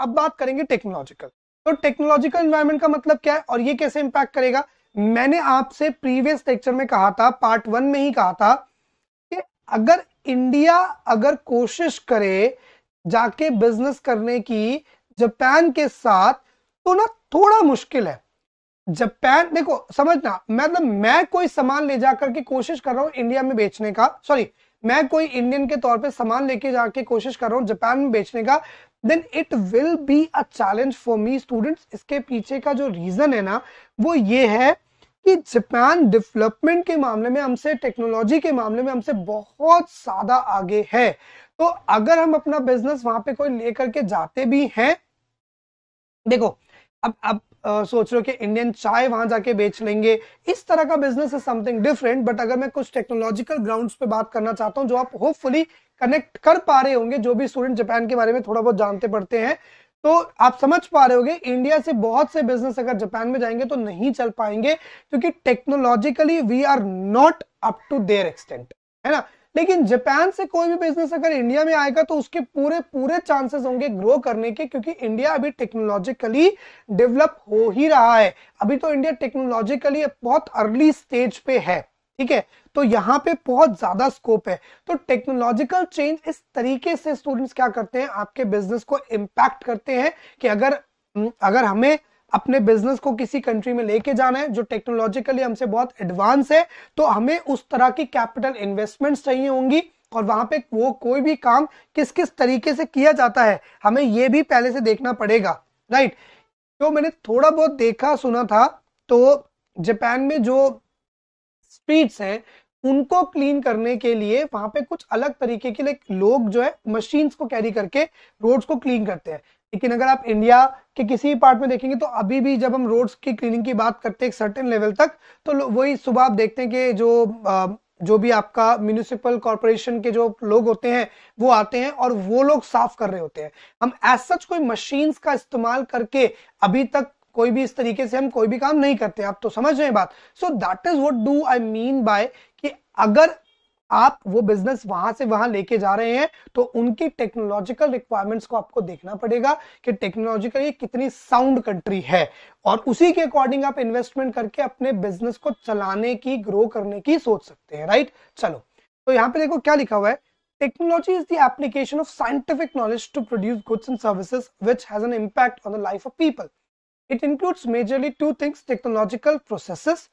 अब बात करेंगे टेक्नोलॉजिकल तो टेक्नोलॉजिकल इन्वायरमेंट का मतलब क्या है और ये कैसे इंपैक्ट करेगा मैंने आपसे प्रीवियस लेक्चर में कहा था पार्ट वन में ही कहा था कि अगर इंडिया अगर कोशिश करे जाके बिजनेस करने की जापान के साथ तो ना थोड़ा मुश्किल है जापान देखो समझना मतलब मैं कोई सामान ले जाकर के कोशिश कर रहा हूं इंडिया में बेचने का सॉरी मैं कोई इंडियन के तौर पे सामान लेके जाके कोशिश कर रहा हूं जापान में बेचने का then it will be a challenge for me students इसके पीछे का जो रीजन है ना वो ये है कि जापान डेवलपमेंट के मामले में हमसे टेक्नोलॉजी के मामले में हमसे बहुत ज्यादा आगे है तो अगर हम अपना बिजनेस वहां पे कोई लेकर के जाते भी हैं देखो अब अब आ, सोच रहे हो कि इंडियन चाय वहां जाके बेच लेंगे इस तरह का business is something different but अगर मैं कुछ टेक्नोलॉजिकल ग्राउंड्स पे बात करना चाहता हूँ जो आप होपफुली कनेक्ट कर पा रहे होंगे जो भी स्टूडेंट जापान के बारे में थोड़ा बहुत जानते पढ़ते हैं तो आप समझ पा रहे होंगे इंडिया से बहुत से बिजनेस अगर जापान में जाएंगे तो नहीं चल पाएंगे क्योंकि technologically we are not up to their extent है ना लेकिन जापान से कोई भी बिजनेस अगर इंडिया में आएगा तो उसके पूरे पूरे चांसेस होंगे ग्रो करने के क्योंकि इंडिया अभी टेक्नोलॉजिकली डेवलप हो ही रहा है अभी तो इंडिया टेक्नोलॉजिकली बहुत अर्ली स्टेज पे है ठीक है तो यहाँ पे बहुत ज्यादा स्कोप है तो टेक्नोलॉजिकल चेंज इस तरीके से स्टूडेंट्स क्या करते हैं आपके बिजनेस को इम्पैक्ट करते हैं कि अगर हम्म, अगर हमें अपने बिजनेस को किसी कंट्री में लेके जाना है जो टेक्नोलॉजिकली हमसे बहुत एडवांस है तो हमें उस तरह की कैपिटल इन्वेस्टमेंट्स चाहिए होंगी और वहां पे वो कोई भी काम किस किस तरीके से किया जाता है हमें ये भी पहले से देखना पड़ेगा राइट जो मैंने थोड़ा बहुत देखा सुना था तो जापान में जो स्ट्रीट्स हैं उनको क्लीन करने के लिए वहां पे कुछ अलग तरीके के लोग जो है मशीन्स को कैरी करके रोड्स को क्लीन करते हैं लेकिन अगर आप इंडिया के किसी भी पार्ट में देखेंगे तो अभी भी जब हम रोड्स की क्लीनिंग की बात करते हैं एक सर्टेन लेवल तक तो वही सुबह आप देखते हैं कि जो आ, जो भी आपका म्यूनिसिपल कॉरपोरेशन के जो लोग होते हैं वो आते हैं और वो लोग साफ कर रहे होते हैं हम एज सच कोई मशीन्स का इस्तेमाल करके अभी तक कोई भी इस तरीके से हम कोई भी काम नहीं करते आप तो समझ रहे हैं बात so that is what do I mean by कि अगर आप वो बिजनेस वहां से वहां लेके जा रहे हैं तो उनकी टेक्नोलॉजिकल रिक्वायरमेंट्स को आपको देखना पड़ेगा कि टेक्नोलॉजिकली कितनी साउंड कंट्री है और उसी के अकॉर्डिंग आप इन्वेस्टमेंट करके अपने बिजनेस को चलाने की ग्रो करने की सोच सकते हैं राइट चलो तो यहाँ पे देखो क्या लिखा हुआ है technology is the application of scientific knowledge to produce goods and services which has an impact on the life of people It includes majorly two things, technological processes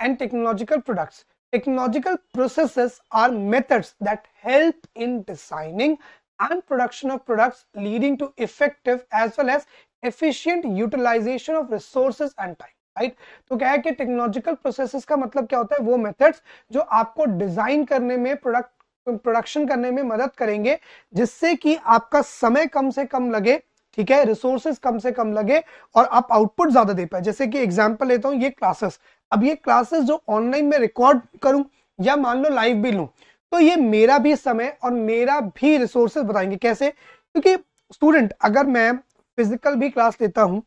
and technological products. Technological processes are methods that help in designing and production of products leading to effective as well as efficient utilization of resources and time. Right right? तो क्या है कि technological processes का मतलब क्या होता है वो मेथड्स जो आपको डिजाइन करने में प्रोडक्ट प्रोडक्शन करने में मदद करेंगे जिससे कि आपका समय कम से कम लगे ठीक है रिसोर्सेस कम से कम लगे और आप आउटपुट ज्यादा दे पाए जैसे कि एग्जाम्पल लेता हूँ ये क्लासेस अब ये क्लासेस जो ऑनलाइन में रिकॉर्ड करूं या मान लो लाइव भी लू तो ये मेरा भी समय और मेरा भी रिसोर्सेस बताएंगे कैसे क्योंकि स्टूडेंट अगर मैं फिजिकल भी क्लास लेता हूँ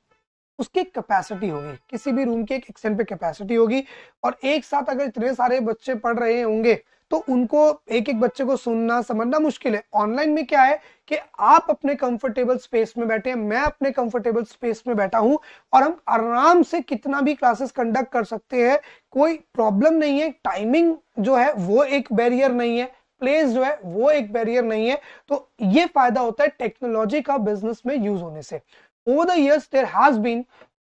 उसकी कैपेसिटी होगी किसी भी रूम की एक एक्सटेंट पे कैपेसिटी होगी और एक साथ अगर इतने सारे बच्चे पढ़ रहे होंगे तो उनको एक एक बच्चे को सुनना समझना मुश्किल है ऑनलाइन में क्या है कि आप अपने कंफर्टेबल स्पेस में बैठे हैं मैं अपने कंफर्टेबल स्पेस में बैठा हूं और हम आराम से कितना भी क्लासेस कंडक्ट कर सकते हैं कोई प्रॉब्लम नहीं है टाइमिंग जो है वो एक बैरियर नहीं है प्लेस जो है वो एक बैरियर नहीं है तो ये फायदा होता है टेक्नोलॉजी का बिजनेस में यूज होने से over the years there has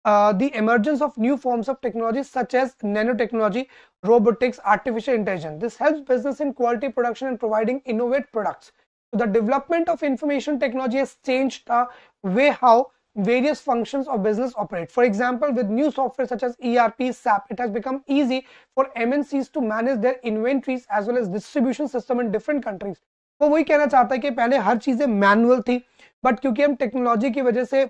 Uh, the emergence of new forms of technologies such as nanotechnology, robotics, artificial intelligence. This helps business in quality production and providing innovative products. So the development of information technology has changed the way how various functions of business operate. For example, with new software such as ERP, SAP, it has become easy for MNCs to manage their inventories as well as distribution system in different countries. वो वही कहना चाहता है कि पहले हर चीज़ें manual थी but क्योंकि हम टेक्नोलॉजी की वजह से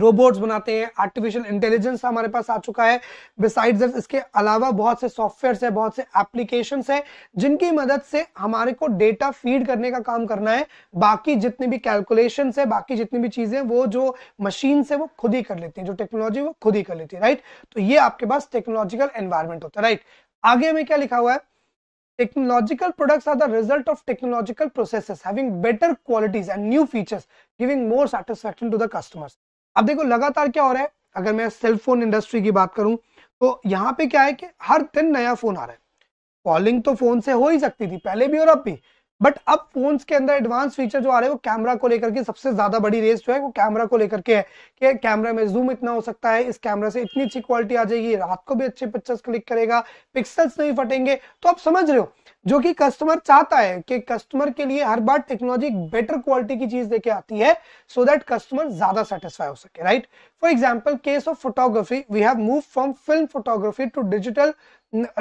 रोबोट्स बनाते हैं आर्टिफिशियल इंटेलिजेंस हमारे पास आ चुका है बिसाइड इसके अलावा बहुत से सॉफ्टवेयर है बहुत से एप्लीकेशन है जिनकी मदद से हमारे को डेटा फीड करने का काम करना है बाकी जितने भी कैलकुलेशन है बाकी जितनी भी चीजें वो जो मशीन से वो खुद ही कर लेती है जो टेक्नोलॉजी वो खुद ही कर लेती है राइट तो ये आपके पास टेक्नोलॉजिकल एनवायरमेंट होता है राइट आगे हमें क्या लिखा हुआ है technological products are the result of technological processes having better qualities and new features giving more satisfaction to the customers अब देखो लगातार क्या हो रहा है अगर मैं सेल फोन इंडस्ट्री की बात करूं तो यहाँ पे क्या है कि हर दिन नया फोन आ रहा है कॉलिंग तो फोन से हो ही सकती थी पहले भी और अब भी बट अब फोन्स के अंदर एडवांस फीचर जो आ रहे हैं वो कैमरा को लेकर के सबसे ज्यादा बड़ी रेस जो है वो कैमरा को लेकर के है कि कैमरा में जूम इतना हो सकता है इस कैमरा से इतनी अच्छी क्वालिटी आ जाएगी रात को भी अच्छे पिक्चर्स क्लिक करेगा पिक्सल्स नहीं फटेंगे तो आप समझ रहे हो जो कि कस्टमर चाहता है कि कस्टमर के लिए हर बार टेक्नोलॉजी बेटर क्वालिटी की चीज देके आती है सो दैट कस्टमर ज्यादा सेटिस्फाई हो सके right for example case of photography we have move from film photography to digital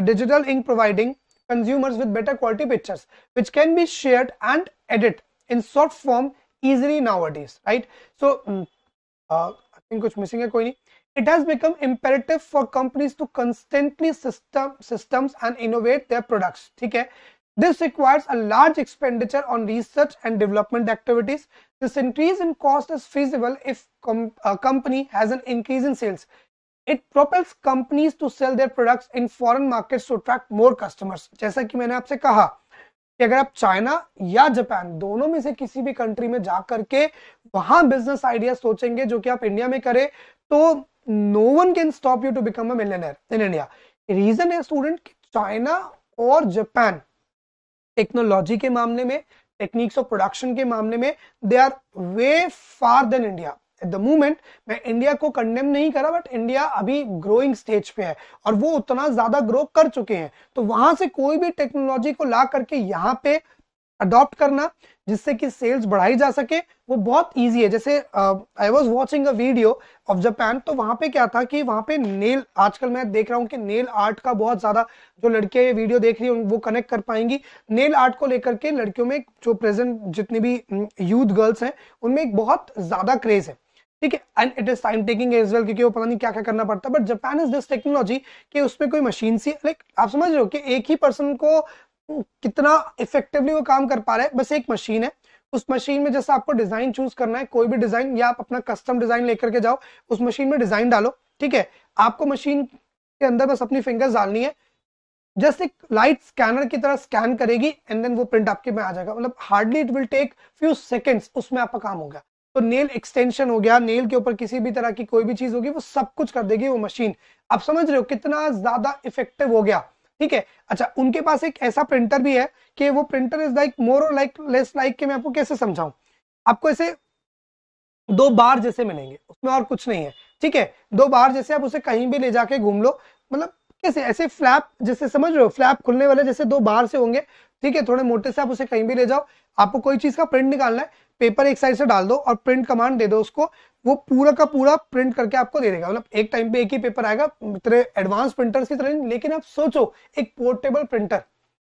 digital ink providing consumers with better quality pictures which can be share and edit in short form easily now right so I think कुछ missing है कोई नहीं It has become imperative for companies to constantly system systems and innovate their products. theek hai This requires a large expenditure on research and development activities. This increase in cost is feasible if com a company has an increase in sales. It propels companies to sell their products in foreign markets to attract more customers. jaisa ki maine aap se kaha कि अगर आप China या Japan दोनों में से किसी भी country में जा करके वहां बिजनेस आइडिया सोचेंगे जो कि आप इंडिया में करें तो no one can stop you to become a millionaire in India. Reason है स्टूडेंट कि चाइना और जापान टेक्नोलॉजी के मामले में टेक्निक्स ऑफ प्रोडक्शन के मामले में they are way far than India at the moment मैं इंडिया को कंडेम नहीं करा बट इंडिया अभी ग्रोइंग स्टेज पे है और वो उतना ज्यादा ग्रो कर चुके हैं तो वहां से कोई भी टेक्नोलॉजी को ला करके यहाँ पे अडॉप्ट करना जिससे कि सेल्स बढ़ाई जा सके वो बहुत इजी है जैसे I was watching a video of Japan तो वहां पे क्या था कि वहां पे नेल आजकल मैं देख रहा हूँ कि नेल आर्ट का बहुत ज्यादा जो लड़कियां ये वीडियो देख रही हैं वो कनेक्ट कर पाएंगी नेल आर्ट को लेकर के लड़कियों में जो प्रेजेंट जितनी भी यूथ गर्ल्स हैं उनमें एक बहुत ज्यादा क्रेज है ठीक है and it is time taking as well क्योंकि वो पता नहीं क्या क्या करना पड़ता है but Japan is this technology कि उसमें कोई मशीन सी लाइक आप समझ रहे हो कि एक ही पर्सन को कितना इफेक्टिवली वो काम कर पा रहा है बस एक मशीन है उस मशीन में जैसा आपको डिजाइन चूज करना है कोई भी डिजाइन या आप अपना कस्टम डिजाइन लेकर के जाओ उस मशीन में डिजाइन डालो ठीक है आपको मशीन के अंदर बस अपनी फिंगर्स डालनी है जस्ट एक लाइट स्कैनर की तरह स्कैन करेगी एंड देन वो प्रिंट आपके में आ जाएगा मतलब hardly it will take few seconds उसमें आपका काम होगा तो नेल एक्सटेंशन हो गया नेल के ऊपर किसी भी तरह की कोई भी चीज होगी वो सब कुछ कर देगी वो मशीन आप समझ रहे हो कितना ज्यादा इफेक्टिव हो गया ठीक है अच्छा उनके पास एक ऐसा प्रिंटर भी है कि वो प्रिंटर इज लाइक मोर और लाइक लेस लाइक के मैं आपको कैसे समझाऊं आपको ऐसे दो बार जैसे मिलेंगे उसमें और कुछ नहीं है ठीक है दो बार जैसे आप उसे कहीं भी ले जाके घूम लो मतलब कैसे ऐसे फ्लैप जैसे समझ रहे हो फ्लैप खुलने वाले जैसे दो बाहर से होंगे ठीक है थोड़े मोटे से आप उसे कहीं भी ले जाओ आपको कोई चीज का प्रिंट निकालना है पेपर एक साइड से डाल दो और प्रिंट कमांड दे दो उसको वो पूरा का पूरा प्रिंट करके आपको दे देगा मतलब एक टाइम पे एक ही पेपर आएगा इतने एडवांस प्रिंटर्स की तरह लेकिन आप सोचो एक पोर्टेबल प्रिंटर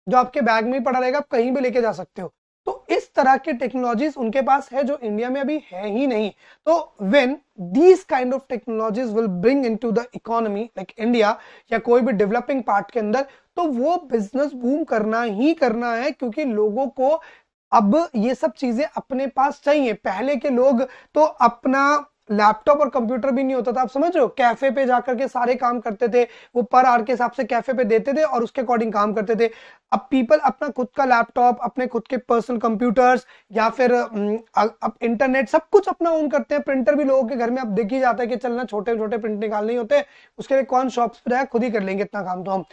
जो आपके बैग में ही पड़ा रहेगा आप कहीं भी लेके जा सकते हो तो इस तरह के टेक्नोलॉजीज उनके पास है जो इंडिया में अभी है ही नहीं तो when these kind of technologies will bring into the economy like India या कोई भी डेवलपिंग पार्ट के अंदर तो वो बिजनेस बूम करना ही करना है क्योंकि लोगों को अब ये सब चीजें अपने पास चाहिए पहले के लोग तो अपना लैपटॉप और कंप्यूटर भी नहीं होता था आप समझ रहे हो कैफे पे जाकर के सारे काम करते थे वो पर आर के हिसाब से कैफे पे देते थे और उसके अकॉर्डिंग काम करते थे अब पीपल अपना खुद का लैपटॉप अपने खुद के पर्सनल कंप्यूटर्स या फिर अब इंटरनेट सब कुछ अपना ओन करते हैं प्रिंटर भी लोगों के घर में अब देख ही जाता है कि चलना छोटे छोटे प्रिंट निकालने होते हैं उसके लिए कौन शॉप्स पर है खुद ही कर लेंगे इतना काम तो हम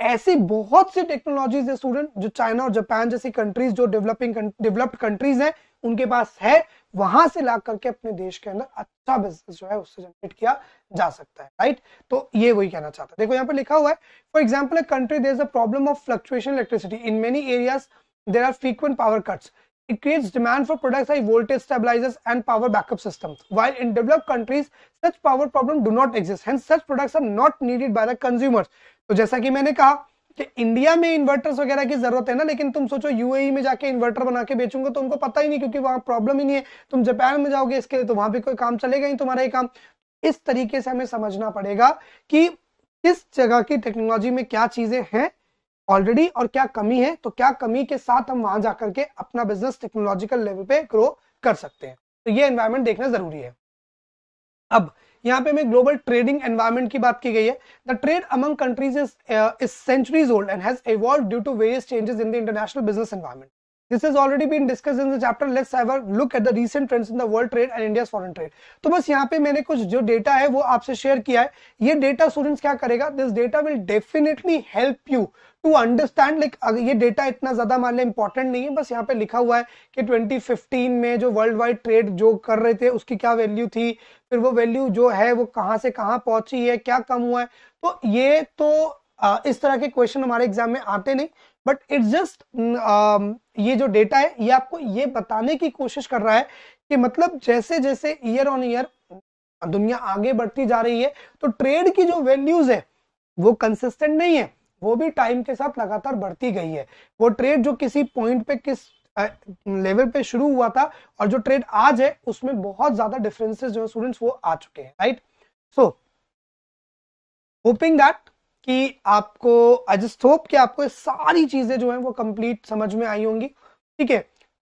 ऐसी बहुत सी टेक्नोलॉजीज है स्टूडेंट जो चाइना और जापान जैसी कंट्रीज जो डेवलपिंग डेवलप्ड कंट्रीज हैं उनके पास है वहां से ला करके अपने देश के अंदर अच्छा बिजनेस जो है उससे जनरेट किया जा सकता है राइट तो ये वही कहना चाहता है देखो यहाँ पर लिखा हुआ है for example country there is a problem of fluctuation electricity in many areas there are frequent power cuts It creates demand for products like voltage stabilizers and power backup systems. While in developed countries, such power problem do not exist. Hence, such products are not needed by the consumers. तो जैसा कि मैंने कहा कि India में inverters वगैरह की जरूरत है ना लेकिन तुम सोचो यूएई में जाके इन्वर्टर बना के बेचूंगा तो उनको पता ही नहीं क्योंकि वहाँ प्रॉब्लम ही नहीं है तुम जापान में जाओगे इसके लिए तो वहां भी कोई काम चलेगा ही तुम्हारा ही काम इस तरीके से हमें समझना पड़ेगा कि किस जगह की टेक्नोलॉजी में क्या चीजें हैं ऑलरेडी और क्या कमी है तो क्या कमी के साथ हम वहां जाकर के अपना बिजनेस टेक्नोलॉजिकल लेवल पे ग्रो कर सकते हैं तो ये एनवायरमेंट देखना जरूरी है अब यहाँ पे हमें ग्लोबल ट्रेडिंग एनवायरमेंट की बात की गई है the trade among countries is is centuries old and has evolve due to various changes in the international business environment This has already been discussed in the chapter. Let's have a look at the recent trends in the world trade and India's foreign trade. तो बस यहाँ पे मैंने कुछ जो data है वो आपसे शेयर किया है ये डेटा स्टूडेंट्स क्या करेगा this data will definitely help you to understand like ये डेटा इतना ज्यादा मान लें इंपॉर्टेंट नहीं है बस यहाँ पे लिखा हुआ है कि 2015 में जो वर्ल्ड वाइड ट्रेड जो कर रहे थे उसकी क्या वैल्यू थी फिर वो वैल्यू जो है वो कहाँ से कहाँ पहुंची है क्या कम हुआ है तो ये तो आ, इस तरह के क्वेश्चन हमारे एग्जाम में आते नहीं बट इट्स जस्ट ये जो डेटा है ये आपको ये बताने की कोशिश कर रहा है कि मतलब जैसे जैसे ईयर ऑन ईयर दुनिया आगे बढ़ती जा रही है तो ट्रेड की जो वैल्यूज है वो कंसिस्टेंट नहीं है वो भी टाइम के साथ लगातार बढ़ती गई है वो ट्रेड जो किसी पॉइंट पे किस लेवल पे शुरू हुआ था और जो ट्रेड आज है उसमें बहुत ज्यादा डिफरेंसेस जो स्टूडेंट्स वो आ चुके हैं राइट सो होपिंग दैट कि आपको आई जस्ट होप कि आपको सारी चीजें जो है वो कंप्लीट समझ में आई होंगी ठीक है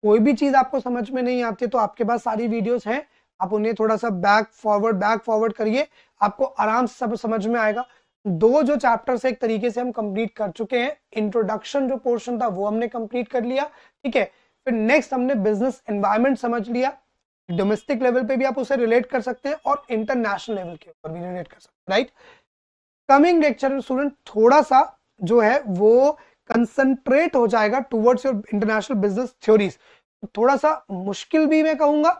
कोई भी चीज आपको समझ में नहीं आती तो आपके पास सारी वीडियोस हैं आप उन्हें थोड़ा सा बैक फॉरवर्ड बैक फॉरवर्ड करिए आपको आराम से सब समझ में आएगा दो जो चैप्टर्स एक तरीके से हम कंप्लीट कर चुके हैं इंट्रोडक्शन जो पोर्शन था वो हमने कंप्लीट कर लिया ठीक है फिर नेक्स्ट हमने बिजनेस एनवायरमेंट समझ लिया डोमेस्टिक लेवल पे भी आप उसे रिलेट कर सकते हैं और इंटरनेशनल लेवल के ऊपर भी रिलेट कर सकते हैं राइट कमिंग लेक्चर में स्टूडेंट थोड़ा सा जो है वो कंसंट्रेट हो जाएगा towards your international business theories थोड़ा सा मुश्किल भी मैं कहूंगा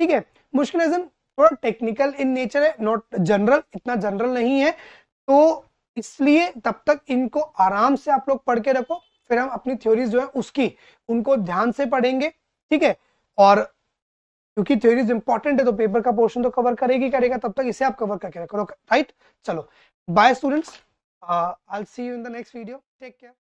ठीक है मुश्किल एज थोड़ा टेक्निकल इन नेचर है नॉट जनरल इतना जनरल नहीं है तो इसलिए तब तक इनको आराम से आप लोग पढ़ के रखो फिर हम अपनी थ्योरीज जो है उसकी उनको ध्यान से पढ़ेंगे ठीक है और क्योंकि थ्योरीज इंपॉर्टेंट है तो पेपर का पोर्शन तो कवर करेगी करेगा तब तक इसे आप कवर करके रखो राइट चलो bye students I see you in the next video take care